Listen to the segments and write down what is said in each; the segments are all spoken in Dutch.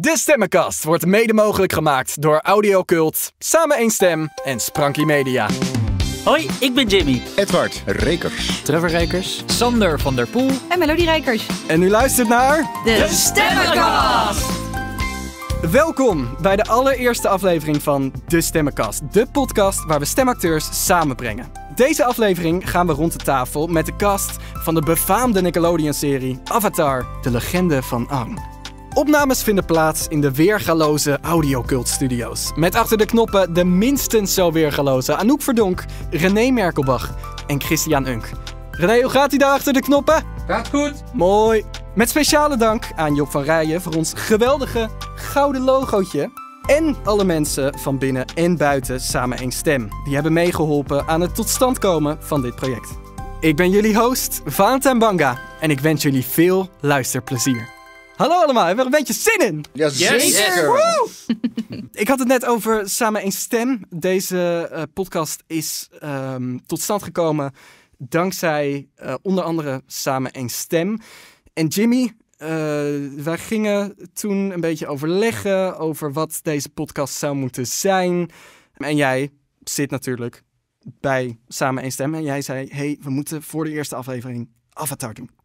De Stemmenkast wordt mede mogelijk gemaakt door Audiocult, Samen één Stem en Spranky Media. Hoi, ik ben Jimmy. Edward Rekers. Trevor Rekers. Sander van der Poel. En Melody Rekers. En u luistert naar... De Stemmenkast! Welkom bij de allereerste aflevering van De Stemmenkast. De podcast waar we stemacteurs samenbrengen. Deze aflevering gaan we rond de tafel met de cast van de befaamde Nickelodeon-serie Avatar, de legende van Aang. Opnames vinden plaats in de weergaloze Audiocult Studios. Met achter de knoppen de minstens zo weergaloze Anouk Verdonk, René Merkelbach en Christian Unk. René, hoe gaat hij daar achter de knoppen? Gaat goed. Mooi. Met speciale dank aan Job van Rijen voor ons geweldige gouden logootje. En alle mensen van binnen en buiten samen één stem. Die hebben meegeholpen aan het tot stand komen van dit project. Ik ben jullie host, Valentijn Banga. En ik wens jullie veel luisterplezier. Hallo allemaal, hebben we er een beetje zin in? Ja, yes. ik had het net over Samen één Stem. Deze eh, podcast is ehm, tot stand gekomen dankzij eh, onder andere Samen één Stem. En Jimmy, eh, wij gingen toen een beetje overleggen over wat deze podcast zou moeten zijn. En jij zit natuurlijk bij Samen één Stem en jij zei, hey, we moeten voor de eerste aflevering Avatar doen.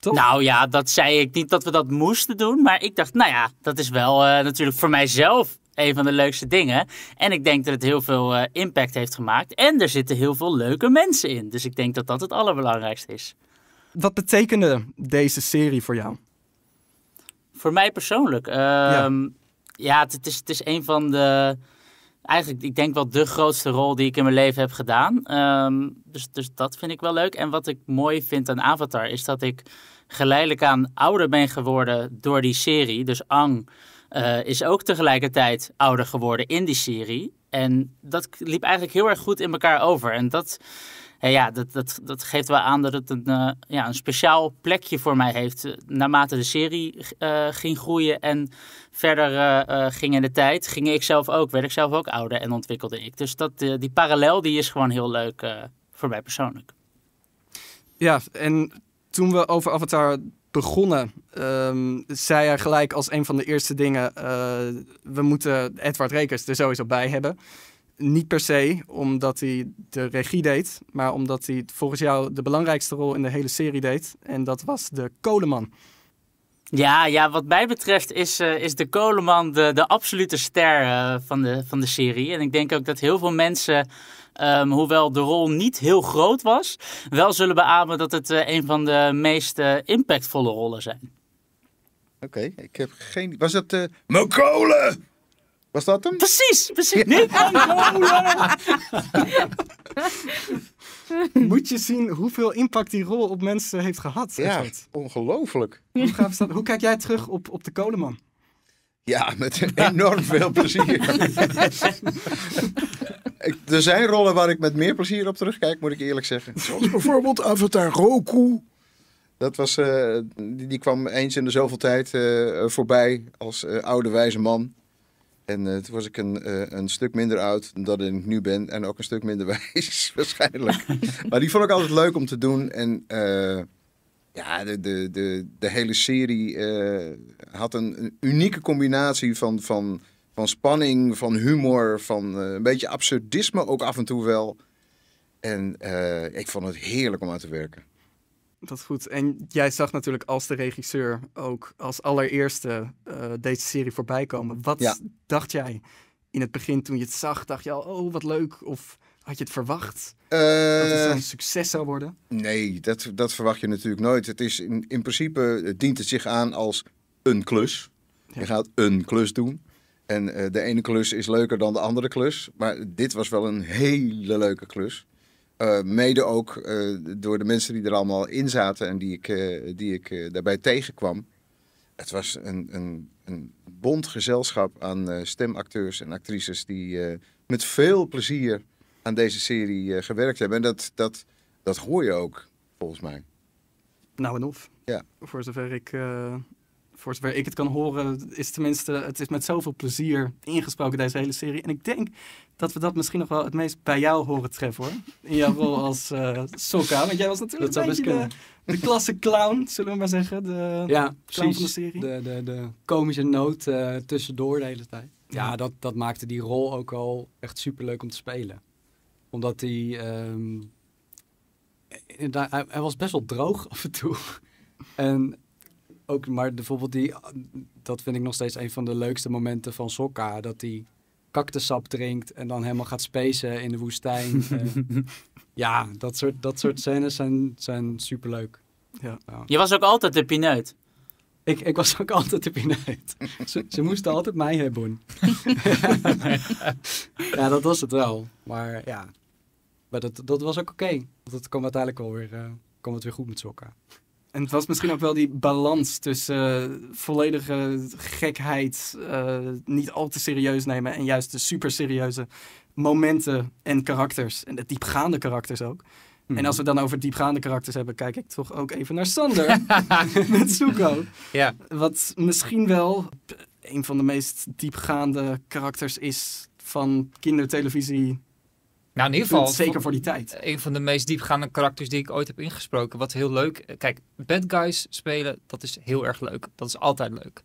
Nou ja, dat zei ik niet dat we dat moesten doen. Maar ik dacht, nou ja, dat is wel eh, natuurlijk voor mijzelf een van de leukste dingen. En ik denk dat het heel veel eh, impact heeft gemaakt. En er zitten heel veel leuke mensen in. Dus ik denk dat dat het allerbelangrijkste is. Wat betekende deze serie voor jou? Voor mij persoonlijk. Ehm, ja, het, is, het is een van de eigenlijk, ik denk wel de grootste rol die ik in mijn leven heb gedaan. Ehm, dus, dus dat vind ik wel leuk. En wat ik mooi vind aan Avatar is dat ik geleidelijk aan ouder ben geworden door die serie. Dus Ang eh, is ook tegelijkertijd ouder geworden in die serie. En dat liep eigenlijk heel erg goed in elkaar over. En dat, ja, dat, dat, dat geeft wel aan dat het een, eh, ja, een speciaal plekje voor mij heeft. Eh, naarmate de serie ging groeien en verder uh, ging in de tijd, ging ik zelf ook, werd ik zelf ook ouder en ontwikkelde ik. Dus dat, eh, die parallel die is gewoon heel leuk voor mij persoonlijk. Ja, en toen we over Avatar begonnen, ehm, zei hij gelijk als een van de eerste dingen: we moeten Edward Rekers er sowieso bij hebben. Niet per se omdat hij de regie deed, maar omdat hij volgens jou de belangrijkste rol in de hele serie deed. En dat was de koleman. Ja, ja, wat mij betreft is, eh, is de Koleman de, de absolute ster eh, van, de, van de serie. En ik denk ook dat heel veel mensen, ehm, hoewel de rol niet heel groot was, wel zullen beamen dat het eh, een van de meest impactvolle rollen zijn. Oké, ik heb geen. Was dat. Uh... kolen? Was dat hem? Precies, precies. Ja. Niet aan moet je zien hoeveel impact die rol op mensen heeft gehad. Ja, ongelooflijk. Hoe, Hoe kijk jij terug op, op de kolenman? Ja, met enorm veel plezier. er zijn rollen waar ik met meer plezier op terugkijk, moet ik eerlijk zeggen. Zoals bijvoorbeeld Avatar Roku. Dat was, eh, die, die, kwam eens in de zoveel tijd eh, voorbij als eh, oude wijze man. En eh, toen was ik een, eh, een stuk minder oud dan ik nu ben. En ook een stuk minder wijs, waarschijnlijk. maar die vond ik altijd leuk om te doen. En eh, ja, de, de, de, de, hele serie had een, een, unieke combinatie van, van, van spanning, van humor, van een beetje absurdisme ook af en toe wel. En ik vond het heerlijk om aan te werken dat goed. En jij zag natuurlijk als de regisseur ook als allereerste eh, deze serie voorbij komen. Wat dacht jij in het begin toen je het zag? Dacht je al, oh wat leuk? Of had je het verwacht? dat het een eh, succes zou worden? Nee, dat, dat verwacht je natuurlijk nooit. Het is in, in principe eh, dient het zich aan als een klus. Je gaat een klus doen. En de ene klus is leuker dan de andere klus. Maar dit was wel een hele leuke klus. Eh, mede ook eh, door de mensen die er allemaal in zaten en die ik, eh, die ik daarbij tegenkwam. Het was een, een, een bond gezelschap aan stemacteurs en actrices die met veel plezier aan deze serie gewerkt hebben. En dat, dat, dat hoor je ook, volgens mij. Nou en of. Ja. Voor zover ik voor zover ik het kan horen, is tenminste, het is met zoveel plezier ingesproken deze hele serie. En ik denk dat we dat misschien nog wel het meest bij jou horen treffen hoor. In jouw rol als uh, eh, Sokka. Want jij was natuurlijk een de, de klasse clown, zullen we maar zeggen. De ja, clown van de serie. De, de, de komische noot eh, tussendoor de hele tijd. Ja, dat, dat maakte die rol ook al echt super leuk om te spelen. Omdat die, um, eh, hij... hij was best wel droog af en toe. En ook, maar bijvoorbeeld die, dat vind ik nog steeds een van de leukste momenten van Sokka. Dat hij cactussap drinkt en dan helemaal gaat spacen in de woestijn. Eh, ja, dat soort, dat soort scènes zijn, zijn superleuk. Ja. Je was ook altijd de pineut. Ik, ik was ook altijd de pineut. Ze, ze moesten altijd mij hebben. ja, dat was het wel. Maar ja, maar dat, dat was ook oké. Okay. Dat kwam uiteindelijk wel weer, uh, het weer goed met Sokka. En het was misschien ook wel die balans tussen eh, volledige gekheid, eh, niet al te serieus nemen en juist de super serieuze momenten en karakters. En de diepgaande karakters ook. En als we dan over diepgaande karakters hebben, kijk ik toch ook even naar Sander met Zuko. Ja. Wat misschien wel een van de meest diepgaande karakters is van kindertelevisie nou, in ieder geval. Zeker voor die tijd. Eh, een van de meest diepgaande karakters die ik ooit heb ingesproken. Wat heel leuk. Eh, kijk, bad guys spelen, dat is heel erg leuk. Dat is altijd leuk.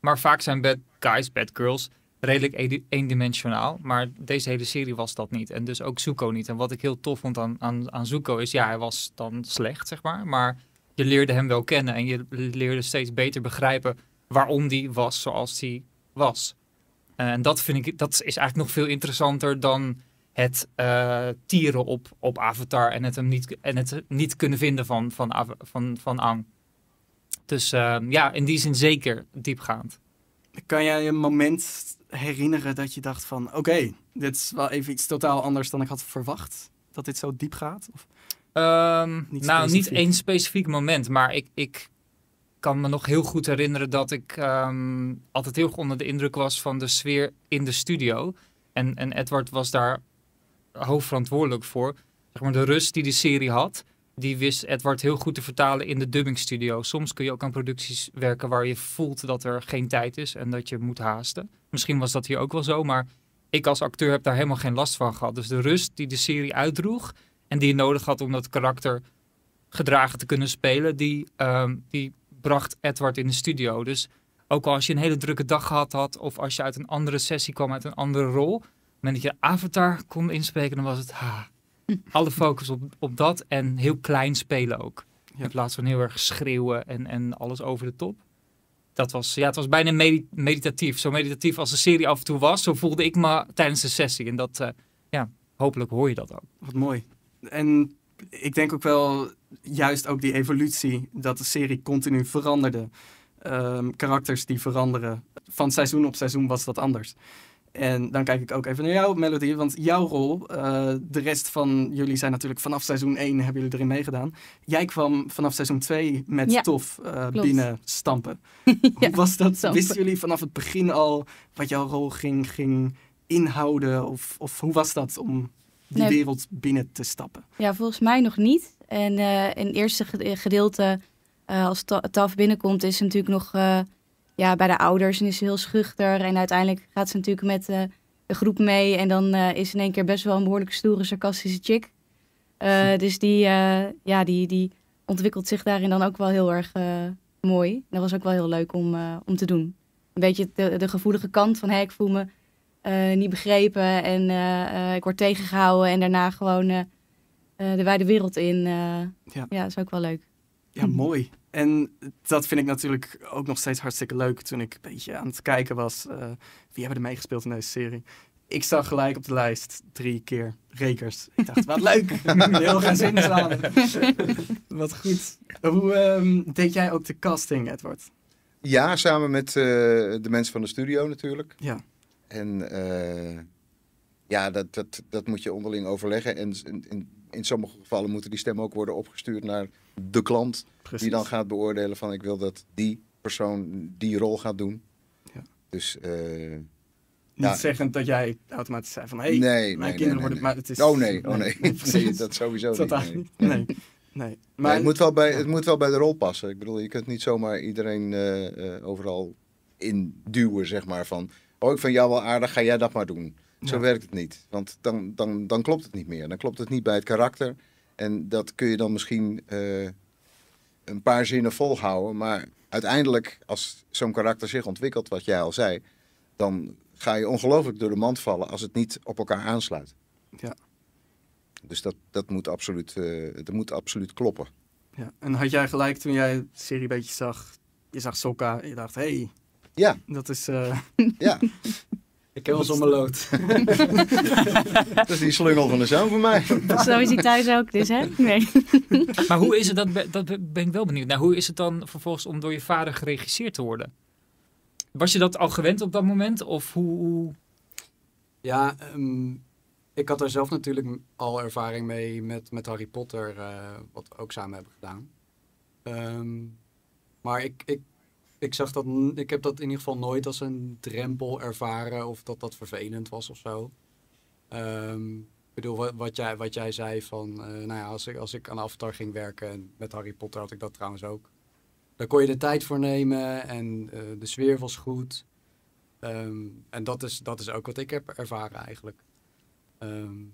Maar vaak zijn bad guys, bad girls, redelijk eendimensionaal. Maar deze hele serie was dat niet. En dus ook Zuko niet. En wat ik heel tof vond aan, aan, aan Zuko is, ja, hij was dan slecht, zeg maar. Maar je leerde hem wel kennen en je leerde steeds beter begrijpen waarom die was zoals die was. Eh, en dat vind ik, dat is eigenlijk nog veel interessanter dan het uh, tieren op, op Avatar en het hem niet, en het niet kunnen vinden van, van, van, van Ang. Dus ehm, ja, in die zin zeker diepgaand. Kan jij een moment herinneren dat je dacht van... oké, dit is wel even iets totaal anders dan ik had verwacht? Dat dit zo diep gaat? Of ehm, niet nou, niet één specifiek moment, maar ik, ik kan me nog heel goed herinneren... dat ik ehm, altijd heel onder de indruk was van de sfeer in de studio... En, en Edward was daar hoofdverantwoordelijk voor. Zeg maar de rust die de serie had, die wist Edward heel goed te vertalen in de dubbingstudio. Soms kun je ook aan producties werken waar je voelt dat er geen tijd is en dat je moet haasten. Misschien was dat hier ook wel zo, maar ik als acteur heb daar helemaal geen last van gehad. Dus de rust die de serie uitdroeg en die je nodig had om dat karakter gedragen te kunnen spelen, die, ehm, die bracht Edward in de studio. Dus ook al als je een hele drukke dag gehad had, of als je uit een andere sessie kwam, uit een andere rol, moment dat je Avatar kon inspreken, dan was het ha. Alle focus op, op dat en heel klein spelen ook. Ja. In plaats van heel erg schreeuwen en, en alles over de top. Dat was, ja, het was bijna meditatief. Zo meditatief als de serie af en toe was, zo voelde ik me tijdens de sessie. En dat, eh, ja, hopelijk hoor je dat ook. Wat mooi. En ik denk ook wel juist ook die evolutie, dat de serie continu veranderde. Um, karakters die veranderen. Van seizoen op seizoen was dat anders. En dan kijk ik ook even naar jou, Melody, want jouw rol, eh, de rest van jullie zijn natuurlijk vanaf seizoen 1 hebben jullie erin meegedaan. Jij kwam vanaf seizoen 2 met Tof uh, binnen stampen. was dat, wisten jullie vanaf het begin al wat jouw rol ging, ging inhouden? Of, of hoe was dat om die wereld binnen te stappen? Ja, volgens mij nog niet. En eh, in het eerste gedeelte, als Taf binnenkomt, is natuurlijk nog ja, bij de ouders en is ze heel schuchter. En uiteindelijk gaat ze natuurlijk met eh, de groep mee. En dan uh, is in één keer best wel een behoorlijk stoere, sarcastische chick. Eh, hm. dus die, ja, die, die ontwikkelt zich daarin dan ook wel heel erg mooi. En dat was ook wel heel leuk om, om te doen. Een beetje de, gevoelige kant van hey, ik voel me niet begrepen en ik word tegengehouden. En daarna gewoon de wijde wereld in. ja. ja, dat is ook wel leuk ja, mhm. mooi. En dat vind ik natuurlijk ook nog steeds hartstikke leuk toen ik een beetje aan het kijken was. Uh, wie hebben er meegespeeld in deze serie? Ik zag gelijk op de lijst drie keer Rekers. Ik dacht, wat leuk. Heel graag zin slaan. wat goed. Hoe ehm, deed jij ook de casting, Edward? Ja, samen met eh, de mensen van de studio natuurlijk. Ja. En eh, ja, dat, dat, dat moet je onderling overleggen. En, in, in sommige gevallen moeten die stemmen ook worden opgestuurd naar de klant die dan gaat beoordelen van ik wil dat die persoon die rol gaat doen. Ja. Dus... Eh, niet zeggen zeggend dat jij automatisch zei van... hey, mijn kinderen worden... Maar het is, oh nee, oh nee. dat sowieso dat niet. Nee. nee. Maar het, moet wel bij, het moet wel bij de rol passen. Ik bedoel, je kunt niet zomaar iedereen uh, uh, overal induwen, zeg maar. Van, oh, ik vind jou wel aardig, ga jij dat maar doen. Zo werkt het niet. Want dan, dan, dan klopt het niet meer. Dan klopt het niet bij het karakter. En dat kun je dan misschien eh, een paar zinnen volhouden. Maar uiteindelijk, als zo'n karakter zich ontwikkelt, wat jij al zei, dan ga je ongelooflijk door de mand vallen als het niet op elkaar aansluit. Ja. Dus dat, dat, moet, absoluut, eh, dat moet absoluut kloppen. Ja. En had jij gelijk toen jij de serie een beetje zag, je zag Sokka en je dacht, hé, hey, ja. dat is... Eh, ja. Ik heb wel zo'n lood. dat is die slungel van de zoon voor mij. Zo is hij thuis ook dus, hè? Nee. maar hoe is het, dat, dat ben ik wel benieuwd. Nou, hoe is het dan vervolgens om door je vader geregisseerd te worden? Was je dat al gewend op dat moment? Of hoe... Ja, ehm, ik had daar zelf natuurlijk al ervaring mee met, met Harry Potter, eh, wat we ook samen hebben gedaan. Ehm, maar ik, ik ik, zag dat, ik heb dat in ieder geval nooit als een drempel ervaren of dat dat vervelend was of zo. Ehm, ik bedoel, wat, jij, wat jij zei van, eh, nou ja, als ik, als ik aan Avatar ging werken, en met Harry Potter had ik dat trouwens ook. Daar kon je de tijd voor nemen en eh, de sfeer was goed. Ehm, en dat is, dat is ook wat ik heb ervaren eigenlijk. Ehm,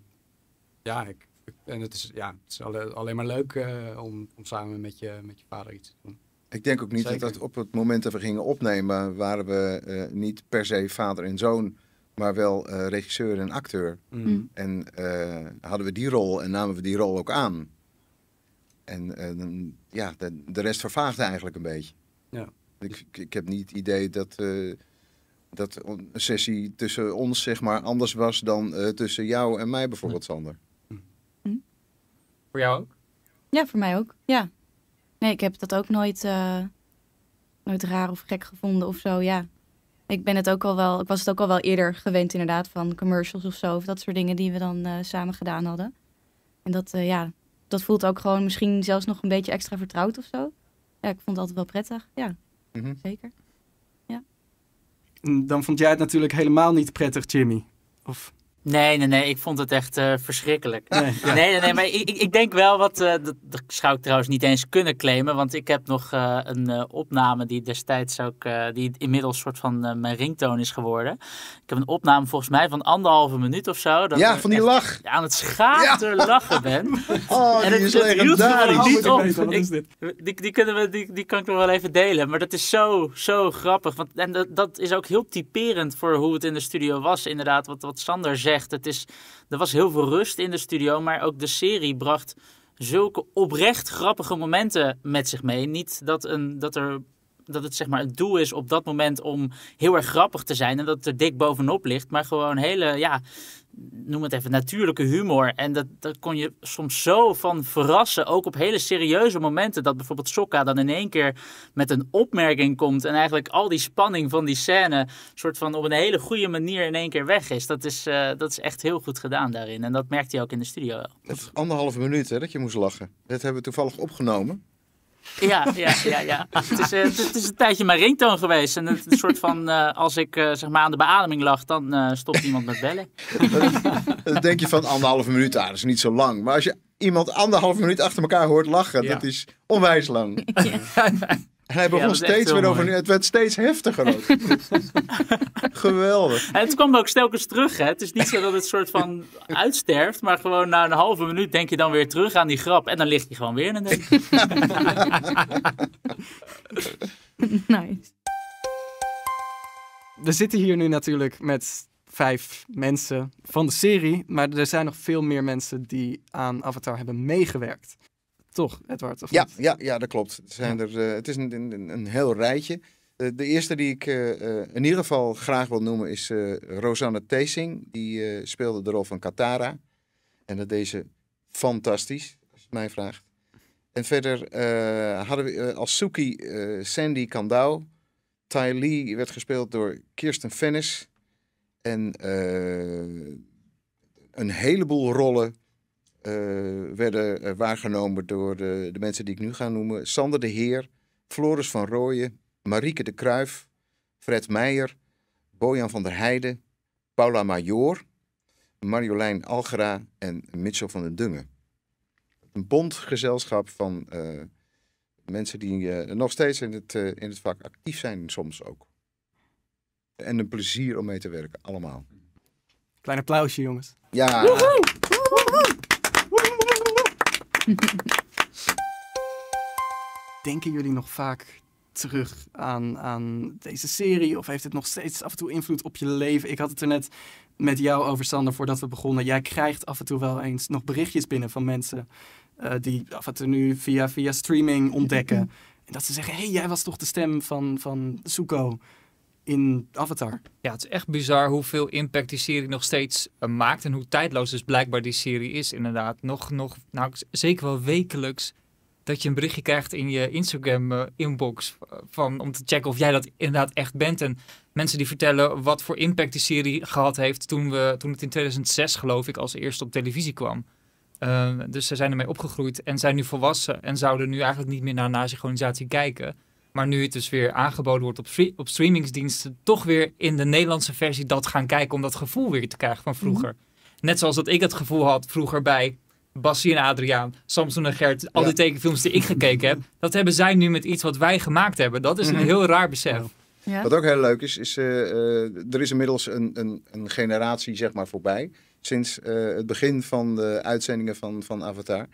ja, ik, en het is, ja, het is alleen maar leuk eh, om, om samen met je, met je vader iets te doen. Ik denk ook niet dat, op het moment dat we gingen opnemen, waren we eh, niet per se vader en zoon, maar wel eh, regisseur en acteur. Mm. Mm. En eh, hadden we die rol en namen we die rol ook aan. En ja, de, de, rest vervaagde eigenlijk een beetje. Ja. Ik, ik heb niet het idee dat, dat een sessie tussen ons zeg maar anders was dan tussen jou en mij bijvoorbeeld, mm. Sander. Voor jou ook? Ja, voor mij ook. Ja, Nee, ik heb dat ook nooit, eh, nooit raar of gek gevonden of zo. Ja, ik ben het ook al wel. Ik was het ook al wel eerder gewend, inderdaad, van commercials of zo. Of dat soort dingen die we dan eh, samen gedaan hadden. En dat, eh, ja, dat voelt ook gewoon misschien zelfs nog een beetje extra vertrouwd of zo. Ja, ik vond het altijd wel prettig. Ja, mhm. zeker. Ja. Mm, dan vond jij het natuurlijk helemaal niet prettig, Jimmy. Of Nee, nee, nee. Ik vond het echt eh, verschrikkelijk. Nee, nee, nee, Maar ik, ik denk wel wat... Eh, dat, zou ik trouwens niet eens kunnen claimen. Want ik heb nog eh, een opname die destijds ook... die inmiddels soort van mijn ringtoon is geworden. Ik heb een opname volgens mij van anderhalve minuut of zo. Dat ja, van die lach. Aan het schater lachen ben. Oh, en die is legendarisch. Niet is die, die, kunnen we, die, die kan ik nog wel even delen. Maar dat is zo, zo grappig. Want, en dat, dat is ook heel typerend voor hoe het in de studio was. Inderdaad, wat, wat Sander zei het is, er was heel veel rust in de studio, maar ook de serie bracht zulke oprecht grappige momenten met zich mee. Niet dat, een, dat, er, dat het zeg maar het doel is op dat moment om heel erg grappig te zijn en dat het er dik bovenop ligt, maar gewoon hele ja, noem het even, natuurlijke humor. En dat, dat kon je soms zo van verrassen, ook op hele serieuze momenten. Dat bijvoorbeeld Sokka dan in één keer met een opmerking komt. En eigenlijk al die spanning van die scène, soort van op een hele goede manier in één keer weg is. Dat is, eh, dat is echt heel goed gedaan daarin. En dat merkte je ook in de studio wel. Het is anderhalve minuut hè, dat je moest lachen. Dat hebben we toevallig opgenomen. Ja, ja, ja. ja. het, is, eh, het, is, een tijdje mijn ringtoon geweest. En een soort van, eh, als ik eh, zeg maar aan de beademing lag, dan stopt iemand met bellen. Dan denk je van anderhalve minuut aan, ah, dat is niet zo lang. Maar als je iemand anderhalve minuut achter elkaar hoort lachen, dat is onwijs lang. Ja. En hij begon steeds weer over. Het werd steeds heftiger ook. Geweldig. En het kwam ook stelkens terug. Hè? Het is niet zo dat het soort van uitsterft. Maar gewoon na een halve minuut denk je dan weer terug aan die grap. En dan ligt hij gewoon weer in een nice. We zitten hier nu natuurlijk met vijf mensen van de serie. Maar er zijn nog veel meer mensen die aan Avatar hebben meegewerkt. Toch, Edward? Of ja, ja, ja, dat klopt. Zijn Er, eh, het is een, een, een heel rijtje. Eh, de eerste die ik eh, in ieder geval graag wil noemen is Rosanne Teesing. Die speelde de rol van Katara. En dat deze fantastisch, als je mij vraagt. En verder hadden we als Suki Sandy Kandau. Ty Lee werd gespeeld door Kirsten Fennis. En een heleboel rollen eh, werden eh, waargenomen door eh, de mensen die ik nu ga noemen. Sander de Heer, Floris van Rooyen, Marieke de Kruif, Fred Meijer, Bojan van der Heijden, Paula Major, Marjolein Algera en Mitchell van den Dungen. Een bond gezelschap van mensen die nog steeds in het, in het vak actief zijn, soms ook. En een plezier om mee te werken, allemaal. Klein applausje, jongens. Ja. Woehoe! Denken jullie nog vaak terug aan, aan deze serie? Of heeft het nog steeds af en toe invloed op je leven? Ik had het er net met jou over, Sander, voordat we begonnen. Jij krijgt af en toe wel eens nog berichtjes binnen van mensen eh, die af en toe nu via, via streaming ontdekken. En dat ze zeggen, hé, hey, jij was toch de stem van, van Suko? in Avatar. Ja, het is echt bizar hoeveel impact die serie nog steeds eh, maakt. En hoe tijdloos dus blijkbaar die serie is, inderdaad. Nog, nog nou, zeker wel wekelijks dat je een berichtje krijgt in je Instagram-inbox eh, eh, van om te checken of jij dat inderdaad echt bent. En mensen die vertellen wat voor impact die serie gehad heeft toen, we, toen het in 2006, geloof ik, als eerste op televisie kwam. Ehm, dus ze zijn ermee opgegroeid en zijn nu volwassen en zouden nu eigenlijk niet meer naar nasynchronisatie kijken. Maar nu het dus weer aangeboden wordt op, op streamingsdiensten, toch weer in de Nederlandse versie dat gaan kijken om dat gevoel weer te krijgen van vroeger. Mhm. Net zoals dat ik het gevoel had vroeger bij Bassie en Adriaan, Samson en Gert, al die tekenfilms die ik gekeken heb. Dat hebben zij nu met iets wat wij gemaakt hebben. Dat is een mhm. heel raar besef. Ja. Wat ook heel leuk is, is eh, eh, er is inmiddels een, een, een, generatie zeg maar voorbij. Sinds eh, het begin van de uitzendingen van, van Avatar.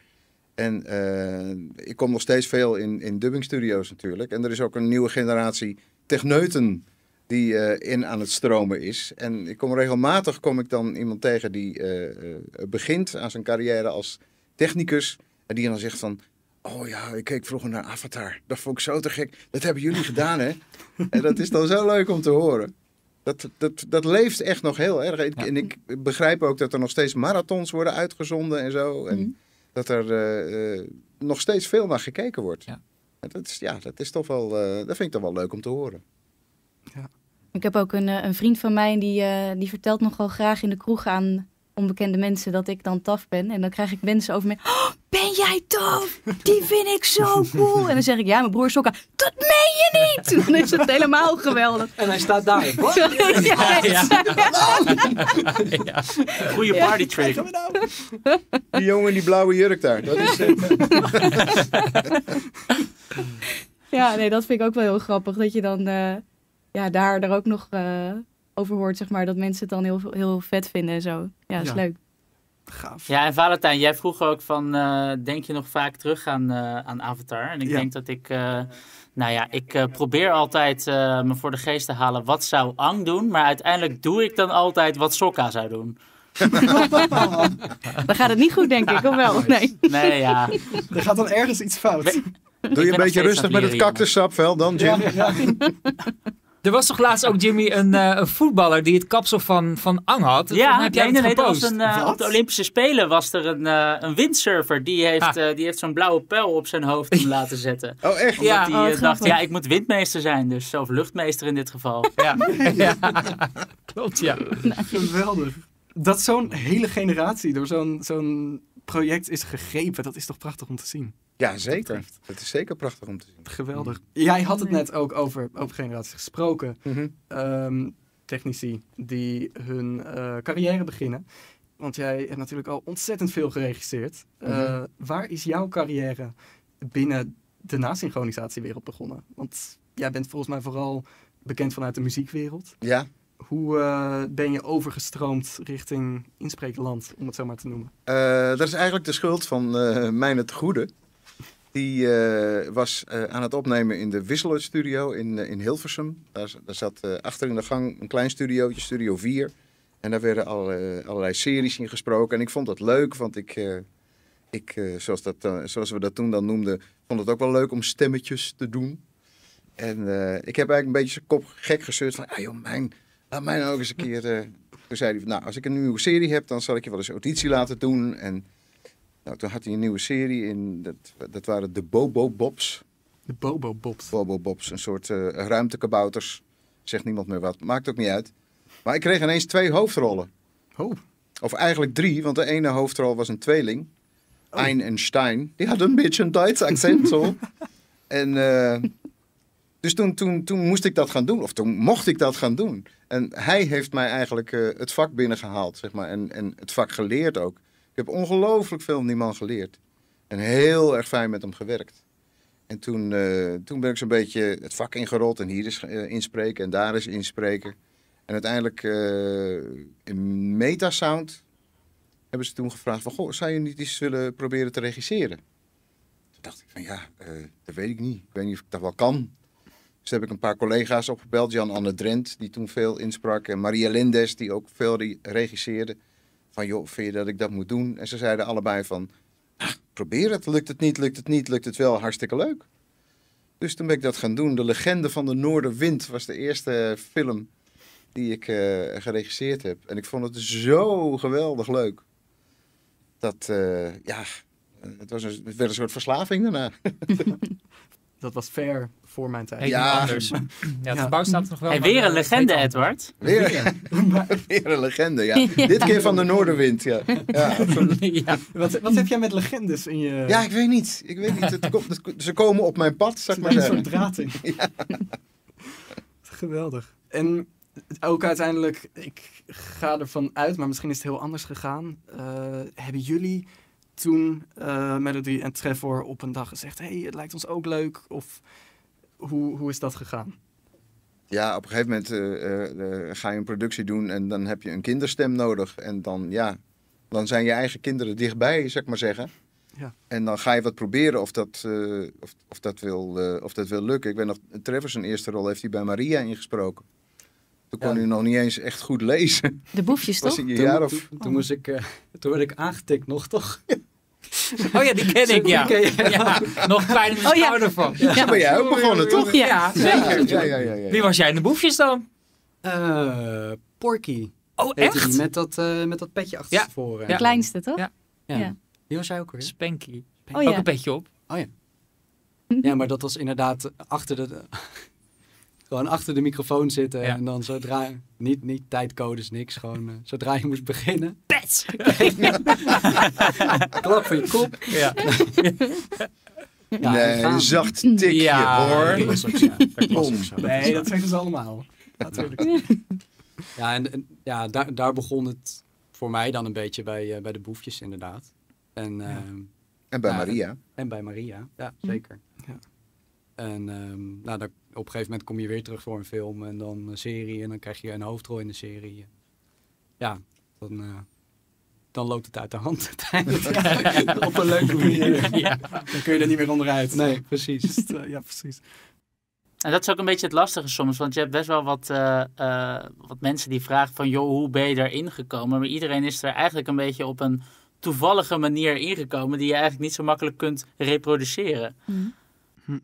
En eh, ik kom nog steeds veel in, in dubbingstudio's natuurlijk. En er is ook een nieuwe generatie techneuten die eh, in aan het stromen is. En ik kom regelmatig kom ik dan iemand tegen die eh, begint aan zijn carrière als technicus. En die dan zegt van, oh ja, ik keek vroeger naar Avatar. Dat vond ik zo te gek. Dat hebben jullie gedaan, hè? En dat is dan zo leuk om te horen. Dat, dat, dat leeft echt nog heel erg. En ik begrijp ook dat er nog steeds marathons worden uitgezonden en zo. En, mhm dat er eh, eh, nog steeds veel naar gekeken wordt. Ja. Dat is, ja, dat is toch wel, eh, dat vind ik toch wel leuk om te horen. Ja. Ik heb ook een, een vriend van mij die, die vertelt nogal graag in de kroeg aan onbekende mensen dat ik dan taf ben. En dan krijg ik mensen over me. Oh, ben jij tof? Die vind ik zo cool. En dan zeg ik, ja, mijn broer Sokka. Dat meen je niet! dan is het helemaal geweldig. En hij staat daar. Wat? Ja, ja. ja. Goeie party trick. Nou? Die jongen in die blauwe jurk daar. Dat is eh, ja, nee, dat vind ik ook wel heel grappig. Dat je dan eh, ja, daar er ook nog... Eh, over hoort, zeg maar, dat mensen het dan heel, heel vet vinden en zo. Ja, dat is leuk. Gaaf. Ja, en Valentijn, jij vroeg ook van, eh, denk je nog vaak terug aan, eh, aan Avatar? En ik denk dat ik, eh, nou ja, ik probeer altijd me voor de geest te halen, wat zou Ang doen? Maar uiteindelijk doe ik dan altijd wat Sokka zou doen. dan gaat het niet goed, denk ik, of wel? Nee, nee ja. Er gaat dan ergens iets fout. Doe je een beetje rustig met het cactussap wel dan, Jim? Er was toch laatst ook, Jimmy, een, eh, een voetballer die het kapsel van, van Ang had? Ja, heb jij nee, nee, was een, eh, op de Olympische Spelen was er een, uh, een windsurfer. Die heeft, ah. die heeft zo'n blauwe pijl op zijn hoofd om laten zetten. Oh, echt? Omdat ja, hij oh, dacht, ja, ik moet windmeester zijn. Dus, zelf luchtmeester in dit geval. Ja, ja. klopt, ja. Geweldig. Dat zo'n hele generatie door zo'n zo'n project is gegrepen, dat is toch prachtig om te zien? Ja, zeker. Het is zeker prachtig om te zien. Geweldig. Mm-hmm. Jij had het net ook over over generaties gesproken. Mm-hmm. Ehm, technici die hun eh, carrière beginnen. Want jij hebt natuurlijk al ontzettend veel geregisseerd. Eh, mm-hmm. Waar is jouw carrière binnen de nasynchronisatiewereld begonnen? Want jij bent volgens mij vooral bekend vanuit de muziekwereld. Ja. Hoe eh, ben je overgestroomd richting inspreekland, om het zo maar te noemen? dat is eigenlijk de schuld van Mijn het Goede. Die eh, was eh, aan het opnemen in de Whistler Studio in, eh, in Hilversum. Daar, daar zat achter in de gang een klein studiootje, Studio 4. En daar werden allerlei, allerlei series in gesproken. En ik vond dat leuk, want ik, ik zoals, dat, zoals we dat toen dan noemden, vond het ook wel leuk om stemmetjes te doen. En ik heb eigenlijk een beetje zijn kop gek gezeurd van, ah joh, mijn, laat mij nou ook eens een keer... toen zei hij, nou, als ik een nieuwe serie heb, dan zal ik je wel eens auditie laten doen. En nou, toen had hij een nieuwe serie in, dat, dat waren de Bobo Bobs. De Bobo Bobs. Bobo Bobs, een soort uh, eh, ruimtekabouters. Zegt niemand meer wat, maakt ook niet uit. Maar ik kreeg ineens twee hoofdrollen. Oh. Of eigenlijk drie, want de ene hoofdrol was een tweeling. Oh. Ein en Stein. Die had een beetje een Duits accent, hoor. en eh, dus toen, toen, toen moest ik dat gaan doen, of toen mocht ik dat gaan doen. En hij heeft mij eigenlijk eh, het vak binnengehaald, zeg maar, en, en het vak geleerd ook. Ik heb ongelooflijk veel van die man geleerd. En heel erg fijn met hem gewerkt. En toen, eh, toen ben ik zo'n beetje het vak ingerold. En hier is eh, inspreken en daar is inspreken. En uiteindelijk uh, in Metasound hebben ze toen gevraagd van... Goh, zou je niet iets willen proberen te regisseren? Toen dacht ik van ja, dat weet ik niet. Ik weet niet of ik dat wel kan. Dus heb ik een paar collega's opgebeld. Jan-Anne Drent, die toen veel insprak. En Maria Lindes, die ook veel regisseerde van joh, vind je dat ik dat moet doen? En ze zeiden allebei van, ah, probeer het, lukt het niet, lukt het niet, lukt het wel, hartstikke leuk. Dus toen ben ik dat gaan doen. De Legende van de Noorderwind was de eerste film die ik eh, geregisseerd heb. En ik vond het zo geweldig leuk. Dat, eh, ja, het, was een, het werd een soort verslaving daarna. dat was ver voor mijn tijd. Ja, anders. ja, staat nog wel. weer een legende, Edward. Weer, weer een legende, ja. Dit keer van de Noorderwind, ja. ja, Wat, wat heb jij met legendes in je... Ja, ik weet niet. Ik weet niet. ze komen op mijn pad, zeg maar. Een soort ja. Geweldig. En ook uiteindelijk, ik ga ervan uit, maar misschien is het heel anders gegaan. Eh, hebben jullie toen eh, Melody en Trevor op een dag gezegd: hey, het lijkt ons ook leuk? Of hoe, hoe is dat gegaan? ja, op een gegeven moment eh, eh, ga je een productie doen en dan heb je een kinderstem nodig. En dan, ja, dan zijn je eigen kinderen dichtbij, zeg maar zeggen. Ja. En dan ga je wat proberen of dat, of, of, dat wil, of dat wil lukken. Ik weet nog, Trevor zijn eerste rol heeft hij bij Maria ingesproken. Toen kon hij nog niet eens echt goed lezen. De boefjes, toch? Was jaar of... Toen, moest ik, toen werd ik aangetikt nog, toch? Oh ja, die ken ik, ja. Nog een kleine mijn schouder van. Ja. ben jij ook begonnen, toch? Ja, zeker. Ja, Wie was jij in de boefjes dan? Eh, Porky. Oh, echt? Die, met, dat, eh, met dat petje achter voren. De kleinste, toch? Ja. ja. was jij ook weer? Spanky. Spanky. Oh, ook een petje op. Oh ja. Ja, maar dat was inderdaad achter de... Gewoon achter de microfoon zitten en dan zodra... Niet, niet tijdcodes, niks. Gewoon eh, zodra je moest beginnen... Pets! Klap voor je kop. Ja. nee, een zacht tikje hoor. Dat Dat Nee, dat zeggen ze allemaal. Natuurlijk. Ja, en, ja, daar, daar begon het voor mij dan een beetje bij, eh, bij de boefjes inderdaad. En, ehm, en bij Maria. En bij Maria, ja, zeker. Ja. En ehm, nou, daar een gegeven moment kom je weer terug voor een film en dan een serie. En dan krijg je een hoofdrol in de serie. Ja, dan, eh, dan loopt het uit de hand uiteindelijk. Op een leuke manier. ja, dan kun je er niet meer onderuit. Nee, precies. Eh, ja, precies. En dat is ook een beetje het lastige soms, want je hebt best wel wat, eh, wat mensen die vragen van, joh, hoe ben je daar gekomen? Maar iedereen is er eigenlijk een beetje op een toevallige manier ingekomen die je eigenlijk niet zo makkelijk kunt reproduceren. Mhm. Hm.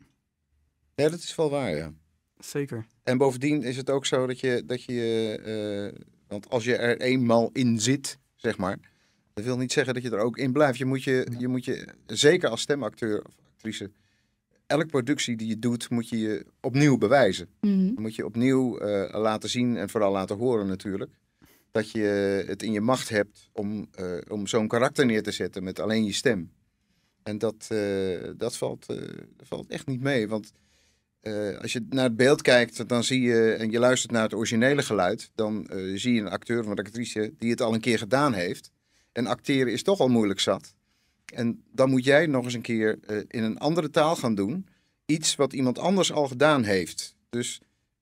Ja, dat is wel waar, ja. Zeker. En bovendien is het ook zo dat je, dat je eh, want als je er eenmaal in zit, zeg maar, dat wil niet zeggen dat je er ook in blijft. Je moet je, je, moet je zeker als stemacteur of actrice, elke productie die je doet, moet je je opnieuw bewijzen. Mm Moet je opnieuw eh, laten zien en vooral laten horen natuurlijk. Dat je het in je macht hebt om, eh, om zo'n karakter neer te zetten met alleen je stem. En dat, dat valt, valt echt niet mee. Want eh, als je naar het beeld kijkt dan zie je, en je luistert naar het originele geluid, dan eh, zie je een acteur of een actrice die het al een keer gedaan heeft. En acteren is toch al moeilijk zat. En dan moet jij nog eens een keer eh, in een andere taal gaan doen. Iets wat iemand anders al gedaan heeft. Dus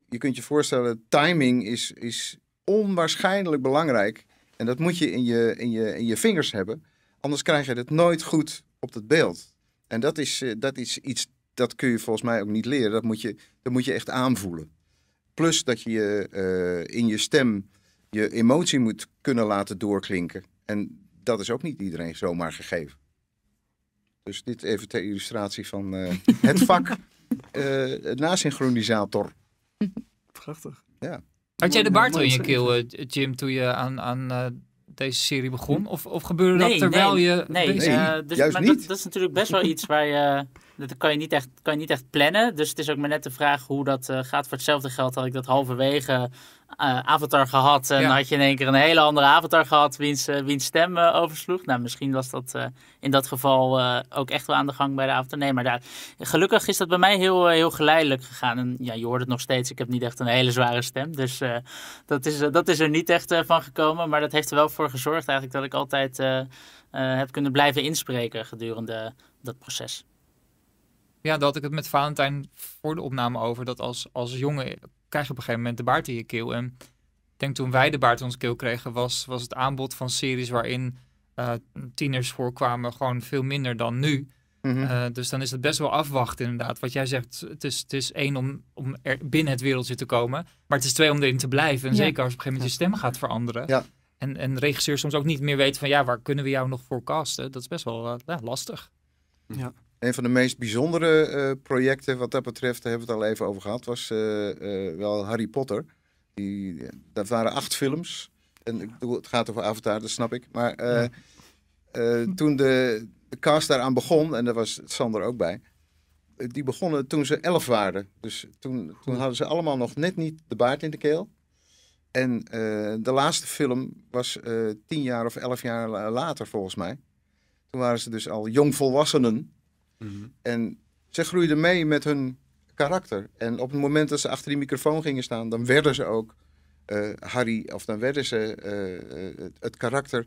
je kunt je voorstellen, timing is, is onwaarschijnlijk belangrijk. En dat moet je in je, in, je, in je vingers hebben. Anders krijg je het nooit goed op het beeld. En dat is, dat is iets dat kun je volgens mij ook niet leren. Dat moet je, dat moet je echt aanvoelen. Plus dat je eh, in je stem je emotie moet kunnen laten doorklinken. En dat is ook niet iedereen zomaar gegeven. Dus dit even ter illustratie van eh, het vak uh, nasynchronisator. Prachtig. Ja. Had jij de baard in je keel, Jim, toen je aan, aan deze serie begon? Of, of gebeurde dat terwijl je... Nee, nee. dus, juist maar niet. Dat, dat, is natuurlijk best wel iets waar je dat kan je, niet echt, kan je niet echt plannen. Dus het is ook maar net de vraag hoe dat eh, gaat. Voor hetzelfde geld had ik dat halverwege uh, Avatar gehad. En had je in één keer een hele andere Avatar gehad, wiens, eh, wiens stem oversloeg. Nou, misschien was dat in dat geval ook echt wel aan de gang bij de Avatar. Nee, maar daar, gelukkig is dat bij mij heel, heel geleidelijk gegaan. En ja, je hoort het nog steeds. Ik heb niet echt een hele zware stem. Dus dat, is, dat is er niet echt van gekomen. Maar dat heeft er wel voor gezorgd eigenlijk dat ik altijd heb kunnen blijven inspreken gedurende dat proces. Ja, dat had ik het met Valentijn voor de opname over. Dat als, als jongen krijg je op een gegeven moment de baard in je keel. En ik denk toen wij de baard in onze keel kregen, was, was het aanbod van series waarin uh, tieners voorkwamen gewoon veel minder dan nu. Mhm. Eh, dus dan is het best wel afwachten inderdaad. Wat jij zegt, het is, het is één om, om er binnen het wereldje te komen. Maar het is twee om erin te blijven. En zeker als op een gegeven moment je stem gaat veranderen. Ja. En, en regisseurs soms ook niet meer weten van ja, waar kunnen we jou nog voor casten? Dat is best wel eh, ja, lastig. Ja een van de meest bijzondere eh, projecten wat dat betreft, daar hebben we het al even over gehad, was eh, eh, wel Harry Potter. Die, dat waren acht films. En het gaat over Avatar, dat snap ik. Maar toen de, de, cast daaraan begon, en daar was Sander ook bij, die begonnen toen ze elf waren. Dus toen, toen hadden ze allemaal nog net niet de baard in de keel. En de laatste film was tien jaar of elf jaar later volgens mij. Toen waren ze dus al jongvolwassenen. Mhm. En ze groeiden mee met hun karakter. En op het moment dat ze achter die microfoon gingen staan, dan werden ze ook eh, Harry, of dan werden ze eh, eh, het, karakter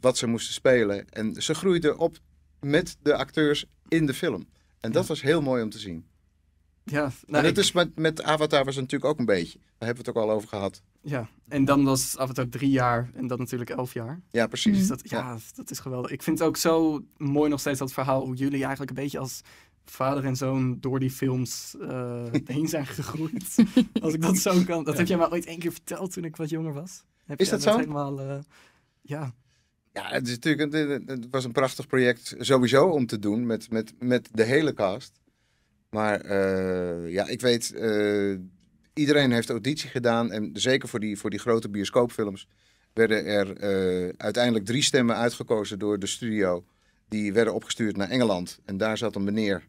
wat ze moesten spelen. En ze groeiden op met de acteurs in de film. En dat was heel mooi om te zien. Ja, en dat nou, is met, met Avatar was natuurlijk ook een beetje. Daar hebben we het ook al over gehad. Ja, en dan was af en toe drie jaar en dat natuurlijk elf jaar. Ja, precies. Dus dat, ja, dat is geweldig. Ik vind het ook zo mooi nog steeds dat verhaal hoe jullie eigenlijk een beetje als vader en zoon door die films eh, heen zijn gegroeid. als ik dat zo kan. Dat heb jij maar ooit één keer verteld toen ik wat jonger was. Heb is dat zo? Helemaal, eh, ja. Ja, het, is natuurlijk, het was een prachtig project sowieso om te doen met, met, met de hele cast. Maar eh, ja, ik weet, iedereen heeft auditie gedaan. En zeker voor die, voor die grote bioscoopfilms werden er eh, uiteindelijk drie stemmen uitgekozen door de studio. Die werden opgestuurd naar Engeland. En daar zat een meneer,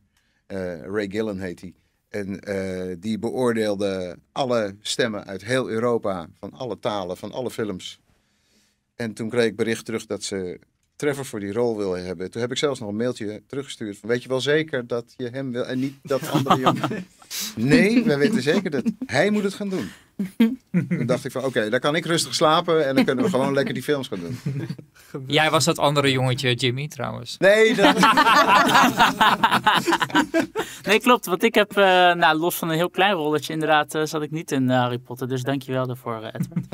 eh, Ray Gillen heet hij. En eh, die beoordeelde alle stemmen uit heel Europa, van alle talen, van alle films. En toen kreeg ik bericht terug dat ze Trevor voor die rol wil hebben. Toen heb ik zelfs nog een mailtje teruggestuurd. Van, weet je wel zeker dat je hem wil en niet dat andere jongen? Nee, we weten zeker dat hij moet het gaan doen. Toen dacht ik van, oké, dan kan ik rustig slapen en dan kunnen we gewoon lekker die films gaan doen. Jij was dat andere jongetje, Jimmy, trouwens. Nee, dat... nee, klopt. Want ik heb, eh, nou, los van een heel klein rolletje, inderdaad, eh, zat ik niet in eh, Harry Potter. Dus dankjewel daarvoor, Edward.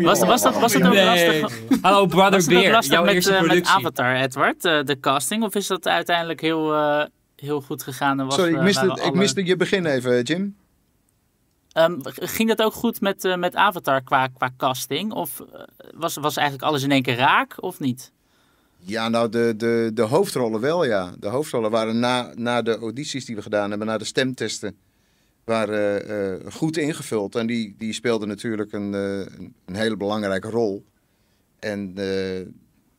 was, was, dat, was dat ook nee. Hallo, Brother Beer, jouw met, eerste productie. met Avatar, Edward, de casting? Of is dat uiteindelijk heel, heel goed gegaan? En was, Sorry, ik miste, miste je begin even, Jim. Ehm, ging dat ook goed met, eh, met Avatar qua, qua casting? Of eh, was, was eigenlijk alles in één keer raak of niet? Ja, nou, de, de, de hoofdrollen wel, ja. De hoofdrollen waren na, na de audities die we gedaan hebben, na de stemtesten, waren eh, goed ingevuld. En die, die speelden natuurlijk een, een hele belangrijke rol. En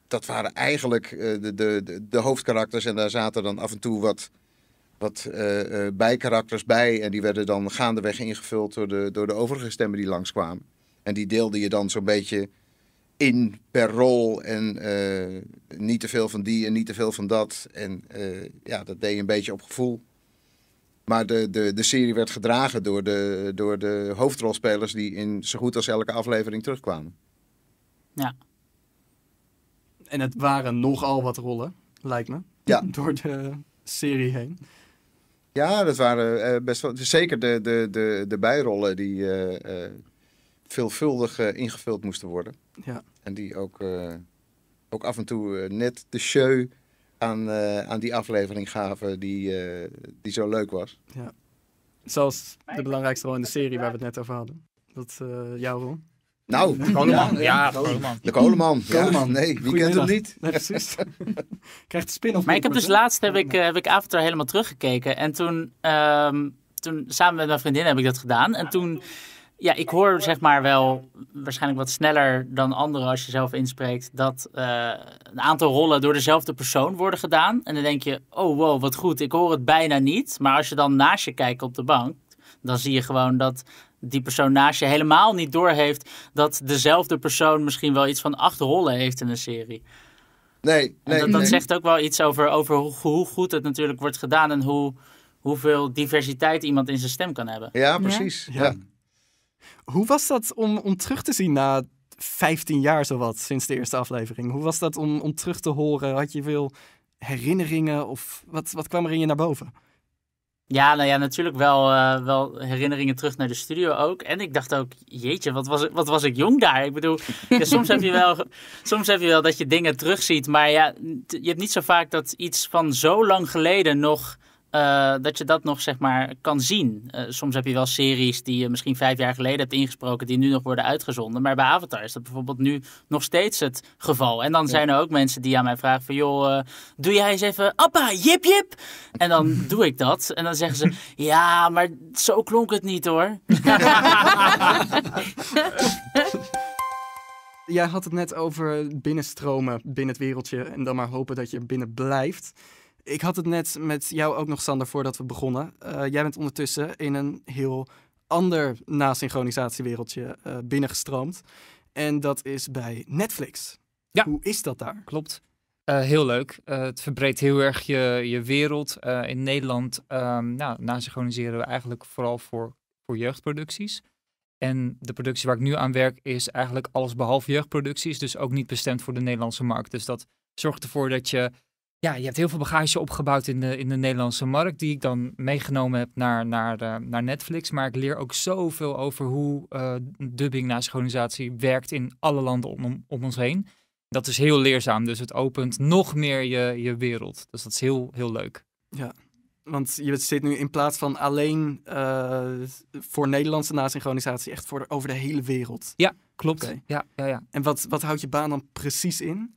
dat waren eigenlijk de, de, de, hoofdkarakters. En daar zaten dan af en toe wat wat uh, bijkarakters bij. En die werden dan gaandeweg ingevuld door de, door de overige stemmen die langskwamen. En die deelde je dan zo'n beetje in per rol. En eh, niet te veel van die en niet te veel van dat. En ja, dat deed je een beetje op gevoel. Maar de, de, de serie werd gedragen door de, door de hoofdrolspelers die in zo goed als elke aflevering terugkwamen. Ja. En het waren nogal wat rollen, lijkt me. Ja. Door de serie heen. Ja, dat waren eh, best wel. Zeker de, de, de, de bijrollen die eh, eh, veelvuldig ingevuld moesten worden. Ja. En die ook, ook af en toe net de show aan, aan die aflevering gaven die, die zo leuk was. Ja. zoals de belangrijkste rol in de serie waar we het net over hadden. Dat jouw rol. Nou, de koleman. Ja, de Coleman. De nee, wie kent hem niet? precies. Krijgt de spin off Maar ik heb dus laatst heb ik, eh, heb ik Avatar helemaal teruggekeken. En toen, ehm, toen, samen met mijn vriendin heb ik dat gedaan. En toen, ja, ik hoor zeg maar wel waarschijnlijk wat sneller dan anderen als je zelf inspreekt. Dat eh, een aantal rollen door dezelfde persoon worden gedaan. En dan denk je, oh wow, wat goed, ik hoor het bijna niet. Maar als je dan naast je kijkt op de bank, dan zie je gewoon dat die persoon naast je helemaal niet doorheeft dat dezelfde persoon misschien wel iets van acht rollen heeft in een serie. Nee, nee. dat, zegt ook wel iets over, over hoe, goed het natuurlijk wordt gedaan en hoe, hoeveel diversiteit iemand in zijn stem kan hebben. Ja, precies. Ja. Hoe was dat om, om terug te zien na 15 jaar zowat sinds de eerste aflevering? Hoe was dat om, om terug te horen? Had je veel herinneringen of wat, wat kwam er in je naar boven? Ja, nou ja, natuurlijk wel, eh, wel herinneringen terug naar de studio ook. En ik dacht ook, jeetje, wat was, wat was ik jong daar? Ik bedoel, soms, heb je wel, soms heb je wel dat je dingen terugziet. Maar ja, je hebt niet zo vaak dat iets van zo lang geleden nog eh, dat je dat nog zeg maar kan zien. Eh, soms heb je wel series die je misschien vijf jaar geleden hebt ingesproken, die nu nog worden uitgezonden. Maar bij Avatar is dat bijvoorbeeld nu nog steeds het geval. En dan zijn er ook mensen die aan mij vragen van joh, eh, doe jij eens even appa, jip jip. En dan doe ik dat. En dan zeggen ze, ja, maar zo klonk het niet hoor. jij had het net over binnenstromen binnen het wereldje en dan maar hopen dat je binnen blijft ik had het net met jou ook nog, Sander, voordat we begonnen. Eh, jij bent ondertussen in een heel ander nasynchronisatiewereldje eh, binnengestroomd. En dat is bij Netflix. Ja. Hoe is dat daar? Klopt. Eh, heel leuk. het verbreedt heel erg je, je wereld. in Nederland um, nou, nasynchroniseren we eigenlijk vooral voor, voor jeugdproducties. En de productie waar ik nu aan werk is eigenlijk alles behalve jeugdproducties. Dus ook niet bestemd voor de Nederlandse markt. Dus dat zorgt ervoor dat je ja, je hebt heel veel bagage opgebouwd in de, in de Nederlandse markt, die ik dan meegenomen heb naar, naar, eh, naar Netflix. Maar ik leer ook zoveel over hoe eh, dubbing na synchronisatie werkt in alle landen om, om ons heen. Dat is heel leerzaam, dus het opent nog meer je, je wereld. Dus dat is heel, heel leuk. Ja, want je zit nu in plaats van alleen eh, voor Nederlandse nasynchronisatie, echt voor over de hele wereld. Ja, klopt. Ja, ja, ja. En wat, wat houdt je baan dan precies in?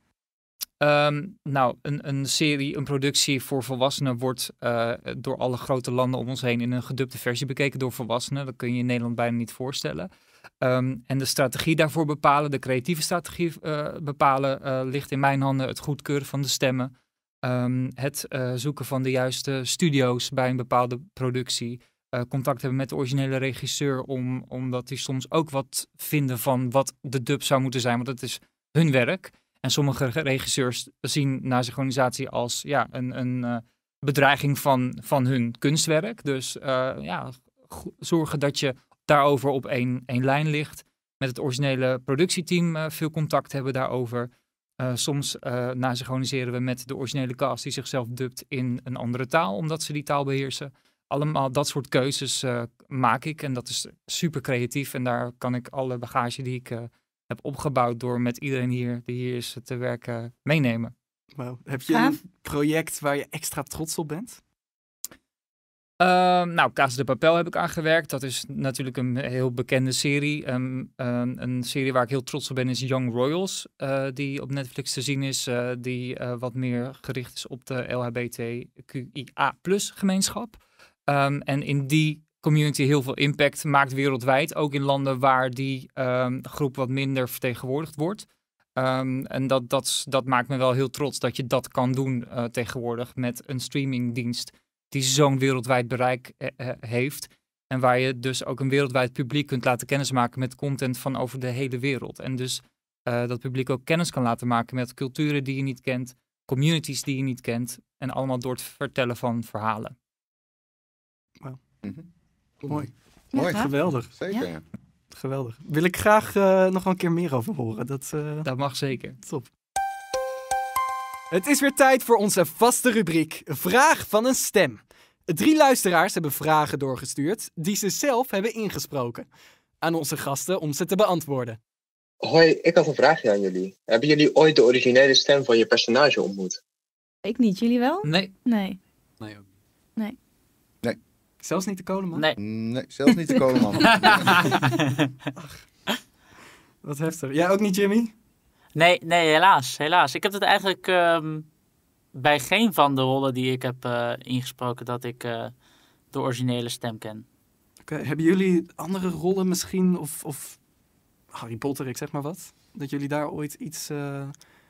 Ehm, nou, een, een, serie, een productie voor volwassenen wordt eh, door alle grote landen om ons heen in een gedubte versie bekeken door volwassenen. Dat kun je in Nederland bijna niet voorstellen. Ehm, en de strategie daarvoor bepalen, de creatieve strategie eh, bepalen, eh, ligt in mijn handen het goedkeuren van de stemmen. Ehm, het zoeken van de juiste studio's bij een bepaalde productie. contact hebben met de originele regisseur, om, omdat die soms ook wat vinden van wat de dub zou moeten zijn, want dat is hun werk. En sommige regisseurs zien nasynchronisatie als ja, een, een eh, bedreiging van, van hun kunstwerk. Dus eh, ja, zorgen dat je daarover op één, één lijn ligt. Met het originele productieteam eh, veel contact hebben daarover. soms nasynchroniseren we met de originele cast die zichzelf dubt in een andere taal, omdat ze die taal beheersen. Allemaal dat soort keuzes maak ik en dat is super creatief. En daar kan ik alle bagage die ik heb opgebouwd door met iedereen hier die hier is te werken meenemen. Heb je een project waar je extra trots op bent? Ehm, nou, Kaas de Papel heb ik aan gewerkt. Dat is natuurlijk een heel bekende serie. Ehm, ehm, een serie waar ik heel trots op ben is Young Royals, eh, die op Netflix te zien is, eh, die eh, wat meer gericht is op de LHBTQIA gemeenschap. en in die community heel veel impact maakt wereldwijd. Ook in landen waar die ehm, groep wat minder vertegenwoordigd wordt. Ehm, en dat, dat, dat maakt me wel heel trots dat je dat kan doen eh, tegenwoordig met een streamingdienst die zo'n wereldwijd bereik eh, eh, heeft. En waar je dus ook een wereldwijd publiek kunt laten kennismaken met content van over de hele wereld. En dus dat publiek ook kennis kan laten maken met culturen die je niet kent, communities die je niet kent. En allemaal door het vertellen van verhalen. Mooi. Mooi, geweldig. Zeker, ja. Geweldig. Wil ik graag uh, nog een keer meer over horen. Dat, uh, dat mag zeker. Top. Het is weer tijd voor onze vaste rubriek Vraag van een stem. Drie luisteraars hebben vragen doorgestuurd die ze zelf hebben ingesproken. Aan onze gasten om ze te beantwoorden. Hoi, ik had een vraagje aan jullie. Hebben jullie ooit de originele stem van je personage ontmoet? Ik niet, jullie wel? Nee. Nee. Nee. Ook. nee. Zelfs niet de kolenman? Nee. nee zelfs niet de kolenman. Wat heftig. Jij ook niet, Jimmy? Nee, nee, helaas. Helaas. Ik heb het eigenlijk ehm, bij geen van de rollen die ik heb eh, ingesproken dat ik eh, de originele stem ken. Oké. Hebben jullie andere rollen misschien? Of, of Harry Potter, ik zeg maar wat? Dat jullie daar ooit iets... Eh,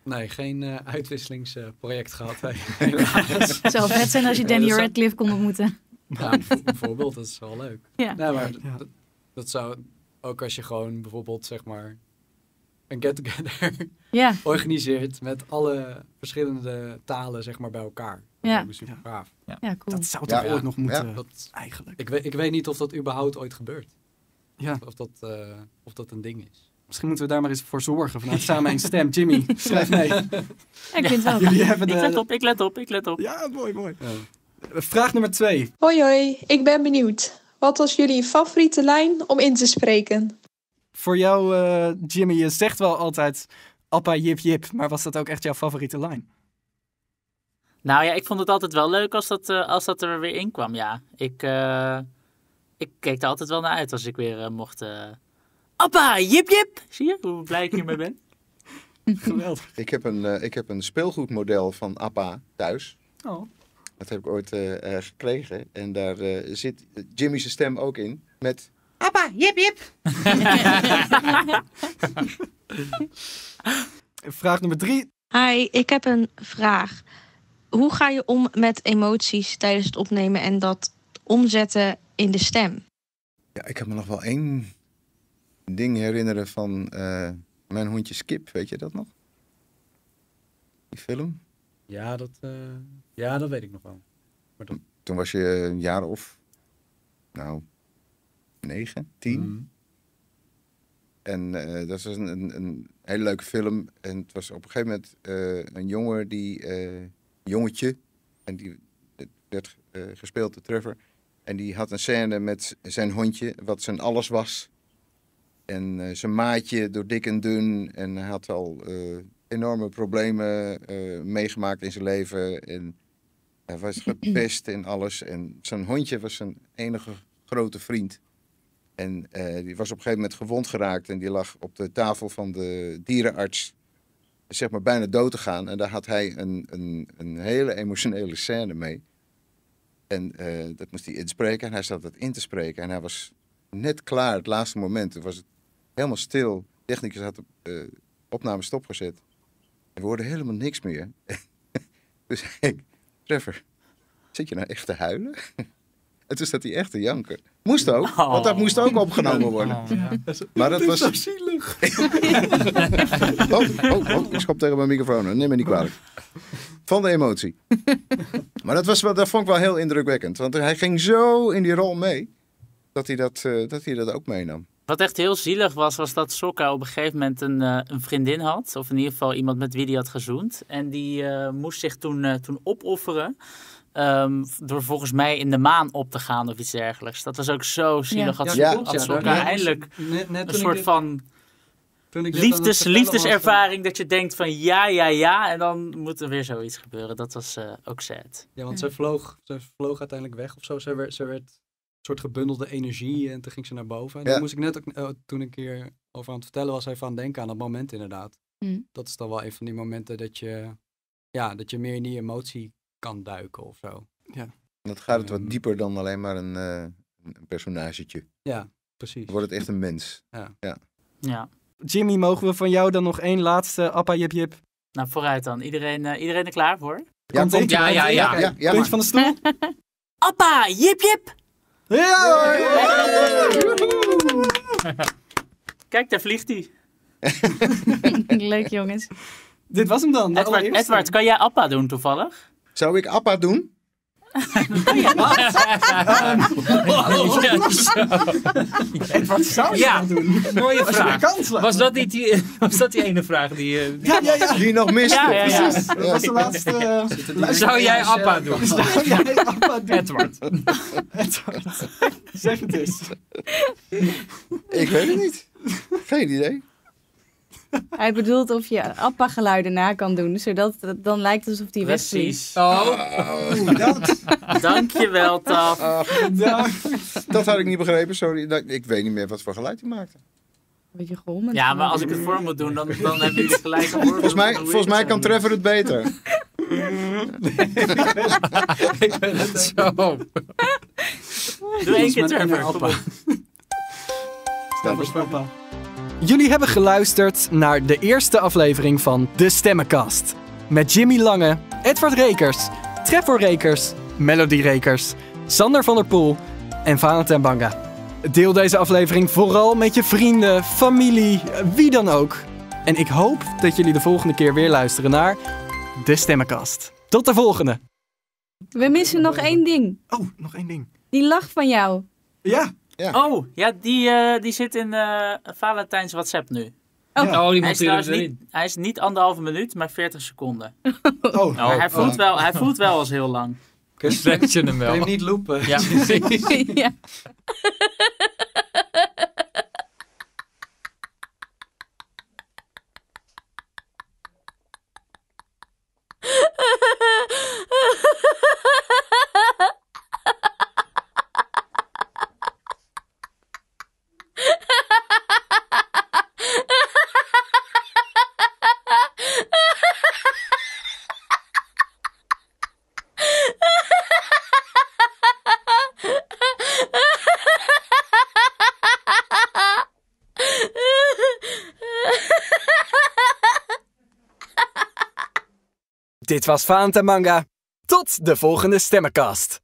nee, geen uitwisselingsproject gehad. Het Zou vet zijn als je Danny Radcliffe kon ontmoeten. Ja, bijvoorbeeld, dat is wel leuk. Ja. Nee, maar dat, dat zou ook als je gewoon bijvoorbeeld zeg maar een get-together ja. organiseert met alle verschillende talen zeg maar bij elkaar. Ja. Dat is super gaaf. Ja. ja cool. Dat zou toch ooit nog moeten, dat, eigenlijk. Ik weet, ik weet niet of dat überhaupt ooit gebeurt. Ja. Of, dat, eh, of dat een ding is. Misschien moeten we daar maar eens voor zorgen. Vanuit samen een stem. Jimmy, schrijf mee. Ik let op, ik let op, ik let op. Ja, mooi, mooi. Vraag nummer twee. Hoi hoi, ik ben benieuwd. Wat was jullie favoriete lijn om in te spreken? Voor jou, eh, Jimmy, je zegt wel altijd appa jip jip, maar was dat ook echt jouw favoriete lijn? Nou ja, ik vond het altijd wel leuk als dat, eh, als dat er weer in kwam, ja. Ik, eh, ik keek er altijd wel naar uit als ik weer mocht... appa jip jip! Zie je hoe blij ik hiermee ben? Geweldig. Ik heb een, ik heb een speelgoedmodel van appa thuis. Oh. Dat heb ik ooit uh, gekregen. En daar eh, zit Jimmy's stem ook in. Met Appa, jip jip. vraag nummer drie. Hi, ik heb een vraag. Hoe ga je om met emoties tijdens het opnemen en dat omzetten in de stem? Ja, ik heb me nog wel één ding herinneren van mijn hondje Skip. Weet je dat nog? Die film? Ja, dat. Ja, dat weet ik nog wel. Maar Toen was je een jaar of, nou, negen, tien. Mhm. En eh, dat was een, een, hele leuke film. En het was op een gegeven moment eh, een jongen die, uh, jongetje, en die werd gespeeld door Trevor. En die had een scène met zijn hondje, wat zijn alles was. En zijn maatje door dik en dun. En hij had al enorme problemen meegemaakt in zijn leven. En hij was gepest en alles. En zijn hondje was zijn enige grote vriend. En eh, die was op een gegeven moment gewond geraakt. En die lag op de tafel van de dierenarts. Zeg maar bijna dood te gaan. En daar had hij een, een, een hele emotionele scène mee. En eh, dat moest hij inspreken. En hij zat dat in te spreken. En hij was net klaar, het laatste moment. Toen was het helemaal stil. technicus had de eh, opname stopgezet. En we hoorden helemaal niks meer. dus ik zit je nou echt te huilen? Het is dat hij echt te janken. Moest ook, oh. want dat moest ook opgenomen worden. Oh, maar dat was... zielig. Oh, oh, ik schop tegen mijn microfoon. Neem me niet kwalijk. Van de emotie. Maar dat, was wel, dat vond ik wel heel indrukwekkend. Want hij ging zo in die rol mee, dat hij dat, eh, dat, hij dat ook meenam. Wat echt heel zielig was, was dat Sokka op een gegeven moment een, eh, een vriendin had. Of in ieder geval iemand met wie hij had gezoend. En die eh, moest zich toen, eh, toen opofferen. Ehm, door volgens mij in de maan op te gaan of iets dergelijks. Dat was ook zo zielig. Ja, had, ja, ja, Sokka eindelijk net, een soort ik... van liefdes, liefdeservaring dat je denkt van ja, ja, ja. En dan moet er weer zoiets gebeuren. Dat was ook sad. Ja, want ze vloog, ze vloog uiteindelijk weg of zo. Ze werd, zij werd soort gebundelde energie en toen ging ze naar boven. En toen moest ik net ook, eh, toen een keer over aan het vertellen was, hij van denken aan dat moment inderdaad. Mm. Dat is dan wel een van die momenten dat je, ja, dat je meer in die emotie kan duiken of zo. Ja. Dat gaat het wat ehm. dieper dan alleen maar een, uh, een personagetje. Ja, precies. wordt het echt een mens. Ja. ja. Jimmy, mogen we van jou dan nog één laatste appa jip jip? Nou, vooruit dan. Iedereen, eh, iedereen er klaar voor? Ja, komt, ja, ja, ja, ja, ja. van de stoel. appa jip jip! Kijk, daar vliegt hij. Leuk jongens. Dit was hem dan. Edward, Edward, kan jij Appa doen toevallig? Zou ik Appa doen? wat zou je dan doen? Mooie vraag. Was dat niet die, was dat die ene vraag die... Uh, ja, ja, ja. Die nog miste. Ja, ja, ja. Precies. Dat was de laatste... Uh, zou jij Appa doen? Zou jij Appa doen? Edward. Edward. Zeg het eens. Ik weet het niet. Geen idee. Hij bedoelt of je appa-geluiden na kan doen, zodat het dan lijkt alsof die weg Precies. Oh, oh. dat. Dankjewel, Taf. Ach, dank. Dat had ik niet begrepen, sorry. Ik weet niet meer wat voor geluid hij maakte. beetje gehommend. Ja, maar als ik het voor moet doen, dan, dan heb je het gelijk Volgens mij, volgens mij kan Trevor het beter. ik ben het zo. Doe één keer Trevor. Appa. Dat Jullie hebben geluisterd naar de eerste aflevering van De Stemmenkast. Met Jimmy Lange, Edward Rekers, Trevor Rekers, Melody Rekers, Sander van der Poel en Valentin Banga. Deel deze aflevering vooral met je vrienden, familie, wie dan ook. En ik hoop dat jullie de volgende keer weer luisteren naar De Stemmenkast. Tot de volgende! We missen nog één ding. Oh, nog één ding. Die lach van jou. Ja. Oh, ja, die, uh, die zit in uh, Valentijns WhatsApp nu. Oh, ja. oh die hij, is niet, hij is niet anderhalve minuut, maar 40 seconden. Oh, nou, oh, oh hij, voelt wel, hij voelt wel als heel lang. Kun je hem wel. Kun je niet loopen. Ja, precies. ja. Dit was Fanta Tot de volgende stemmenkast.